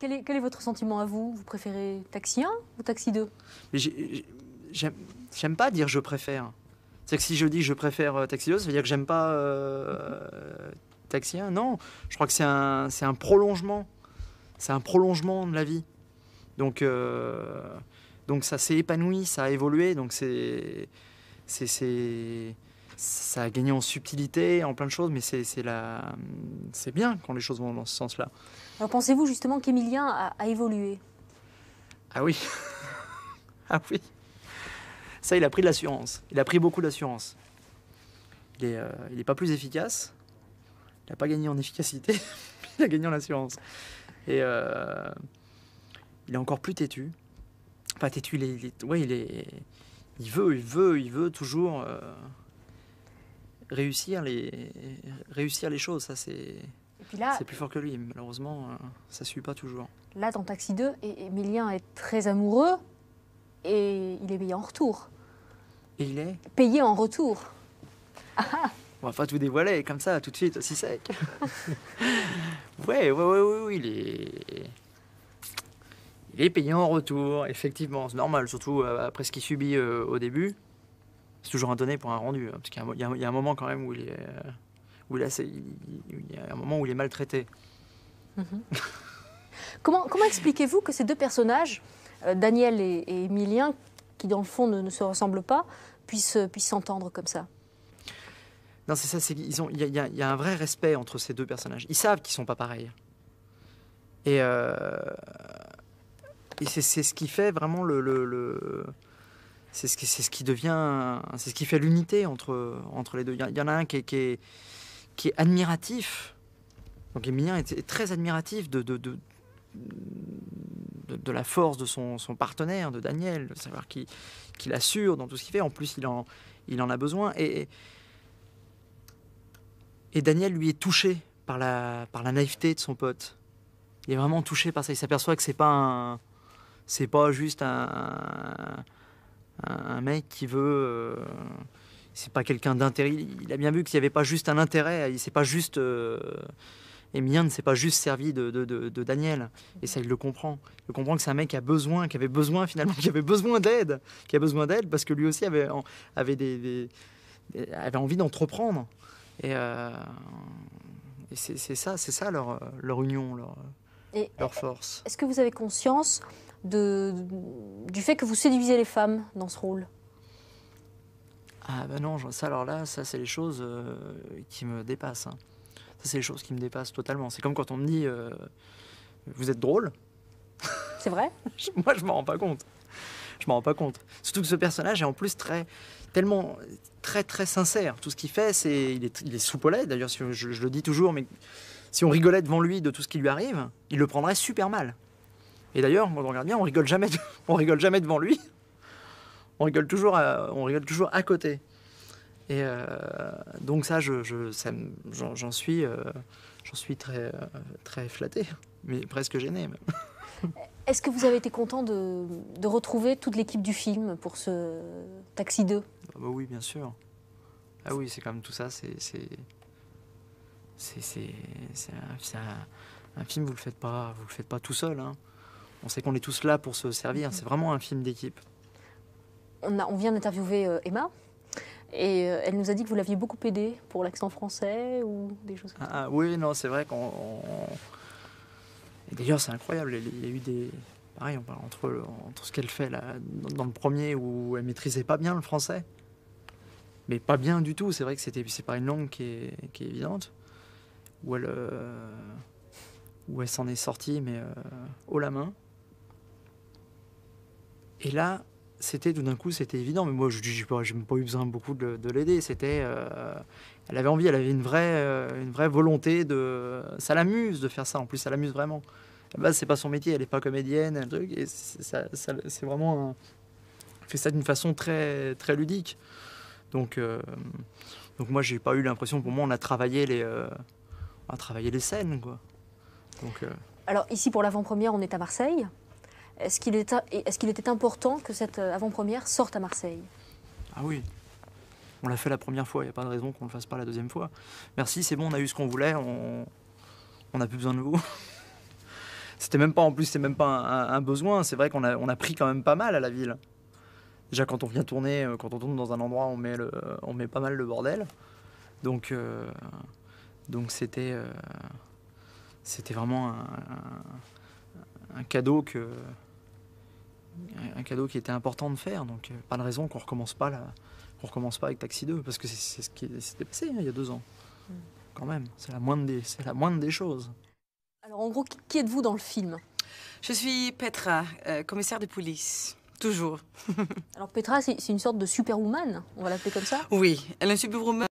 Quel est, votre sentiment à vous Vous préférez Taxi 1 ou Taxi 2 J'aime pas dire je préfère. C'est que si je dis je préfère euh, Taxi 2, ça veut dire que j'aime pas euh, Taxi 1. Non, je crois que c'est un, un prolongement. C'est un prolongement de la vie. Donc, euh, donc ça s'est épanoui, ça a évolué. Donc c'est. C'est ça a gagné en subtilité, en plein de choses, mais c'est bien quand les choses vont dans ce sens-là. Alors pensez-vous justement qu'Emilien a, évolué Ah oui Ah oui Ça, il a pris de l'assurance. Il a pris beaucoup d'assurance. Il n'est euh, pas plus efficace. Il n'a pas gagné en efficacité, il a gagné en assurance. Et euh, il est encore plus têtu. Enfin, têtu, il est, il il est, il veut, il veut, il veut toujours. Euh, réussir les, réussir les choses. Ça, c'est. C'est plus fort que lui, malheureusement, euh, ça ne suit pas toujours. Là, dans Taxi 2, Emilien est très amoureux et il est payé en retour. Et il est Payé en retour. Ah, ah. on va pas tout dévoiler comme ça, tout de suite, aussi sec. ouais, ouais, ouais, ouais, il est. Il est payé en retour, effectivement, c'est normal, surtout euh, après ce qu'il subit euh, au début c'est toujours un donné pour un rendu, hein, parce qu'il y, a un moment quand même où il est, où y a un moment où il est maltraité. Mhm. comment, comment expliquez-vous que ces deux personnages, euh, Daniel et, Emilien, qui dans le fond ne, se ressemblent pas, puissent euh, puissent s'entendre comme ça Non, c'est ça. Il y, a un vrai respect entre ces deux personnages. Ils savent qu'ils sont pas pareils. Et, euh, et c'est ce qui fait vraiment le, le c'est ce qui c'est ce qui devient c'est ce qui fait l'unité entre entre les deux. Il y, en a un qui est, qui est, qui est admiratif. Donc Emilien est, très admiratif de de, de, de, la force de son, son, partenaire, de Daniel, de savoir qu'il qu'il l'assure dans tout ce qu'il fait. En plus, il en, il en a besoin. Et, et Daniel, lui, est touché par la, par la naïveté de son pote. Il est vraiment touché par ça. Il s'aperçoit que c'est pas c'est pas juste un un, mec qui veut. Euh, c'est pas quelqu'un d'intérêt. Il a bien vu qu'il n'y avait pas juste un intérêt. C'est pas juste. Emilien euh, ne s'est pas juste servi de, Daniel. Et ça, il le comprend. Il comprend que c'est un mec qui a besoin, qui avait besoin finalement, qui avait besoin d'aide, qui a besoin d'aide parce que lui aussi avait, avait, des, avait envie d'entreprendre. Et, euh, c'est ça, c'est ça leur, leur union, leur, et leur force. Est-ce que vous avez conscience de, du fait que vous séduisez les femmes dans ce rôle Ah ben non, ça alors là, ça c'est les choses euh, qui me dépassent. Hein. Ça c'est les choses qui me dépassent totalement. C'est comme quand on me dit euh, vous êtes drôle. C'est vrai Moi je m'en rends pas compte je m'en rends pas compte. Surtout que ce personnage est en plus très, tellement, très, très sincère. Tout ce qu'il fait, c'est, il est, il D'ailleurs, je, le dis toujours, mais si on rigolait devant lui de tout ce qui lui arrive, il le prendrait super mal. Et d'ailleurs, on regarde bien, on rigole jamais, on rigole jamais devant lui. On rigole toujours, à, on rigole toujours à côté. Et euh, donc ça, je, j'en, suis, euh, j'en suis très, euh, très flatté, mais presque gêné même. Est-ce que vous avez été content de, retrouver toute l'équipe du film pour ce Taxi 2 ah bah Oui, bien sûr. Ah oui, c'est quand même tout ça, c'est. C'est un, un, film, vous le faites pas, vous le faites pas tout seul. Hein. On sait qu'on est tous là pour se servir. Mhm. C'est vraiment un film d'équipe. On, on, vient d'interviewer euh, Emma. Et euh, elle nous a dit que vous l'aviez beaucoup aidé pour l'accent français ou des choses comme ça. Ah, ah oui, non, c'est vrai qu'on d'ailleurs, c'est incroyable, il y a eu des. Pareil, on parle entre, ce qu'elle fait dans le premier où elle maîtrisait pas bien le français, mais pas bien du tout. C'est vrai que c'était, c'est pas une langue qui est, évidente, où elle, euh, où elle s'en est sortie, mais euh, haut la main. Et là, c'était tout d'un coup, c'était évident. Mais moi, je n'ai pas, eu besoin beaucoup de, l'aider. C'était, euh, elle avait envie, elle avait une vraie, euh, une vraie volonté de. Ça l'amuse de faire ça. En plus, ça l'amuse vraiment. Bah, c'est pas son métier. Elle n'est pas comédienne, un truc. Et c'est vraiment, fait ça d'une façon très, très ludique. Donc, moi, euh, donc moi, j'ai pas eu l'impression. Pour moi, on a travaillé les, on a travaillé les scènes, quoi. Donc. alors ici pour l'avant-première, on est à Marseille. Est-ce qu'il était important que cette euh, avant-première sorte à Marseille Ah oui. On l'a fait la première fois, il n'y a pas de raison qu'on ne le fasse pas la deuxième fois. Merci, c'est bon, on a eu ce qu'on voulait, on n'a plus besoin de vous. c'était même pas, en plus, c'est même pas un, besoin. C'est vrai qu'on a, pris quand même pas mal à la ville. Déjà, quand on vient tourner, euh, quand on tourne dans un endroit, on met, on met pas mal le bordel. Donc, euh, c'était, vraiment un cadeau que, un cadeau qui était important de faire. Donc, euh, pas de raison qu'on recommence pas là, qu'on recommence pas avec Taxi 2, parce que c'est ce qui s'était passé hein, il y a deux ans. Mm. Quand même, c'est la moindre des, c'est la moindre des choses. Alors, en gros, qui êtes-vous dans le film Je suis Petra, euh, commissaire de police. Toujours. Alors Petra, c'est une sorte de superwoman, on va l'appeler comme ça Oui, elle est superwoman